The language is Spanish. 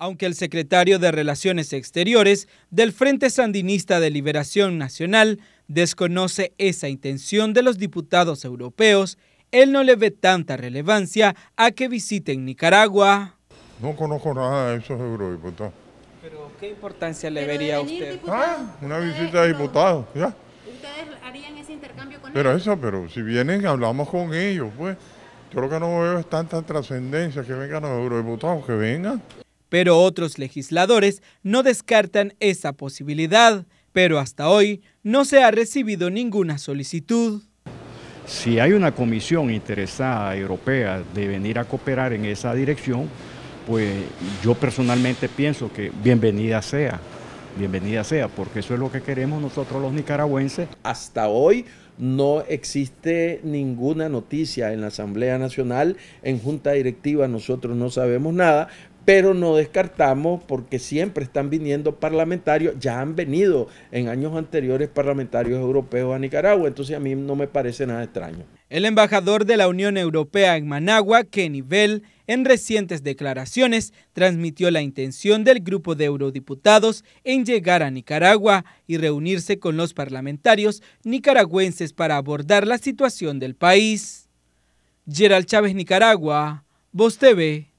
aunque el secretario de Relaciones Exteriores del Frente Sandinista de Liberación Nacional desconoce esa intención de los diputados europeos, él no le ve tanta relevancia a que visiten Nicaragua. No conozco nada de esos eurodiputados. ¿Pero qué importancia le vería a usted? Ah, una visita de diputados, ya. ¿Ustedes harían ese intercambio con ellos? Pero eso, pero si vienen hablamos con ellos, pues. Yo lo que no veo es tanta trascendencia que vengan los eurodiputados, que vengan pero otros legisladores no descartan esa posibilidad, pero hasta hoy no se ha recibido ninguna solicitud. Si hay una comisión interesada europea de venir a cooperar en esa dirección, pues yo personalmente pienso que bienvenida sea, bienvenida sea, porque eso es lo que queremos nosotros los nicaragüenses. Hasta hoy no existe ninguna noticia en la Asamblea Nacional, en Junta Directiva nosotros no sabemos nada, pero no descartamos porque siempre están viniendo parlamentarios, ya han venido en años anteriores parlamentarios europeos a Nicaragua, entonces a mí no me parece nada extraño. El embajador de la Unión Europea en Managua, Kenny Bell, en recientes declaraciones transmitió la intención del grupo de eurodiputados en llegar a Nicaragua y reunirse con los parlamentarios nicaragüenses para abordar la situación del país. Gerald Chávez, Nicaragua, Voz TV.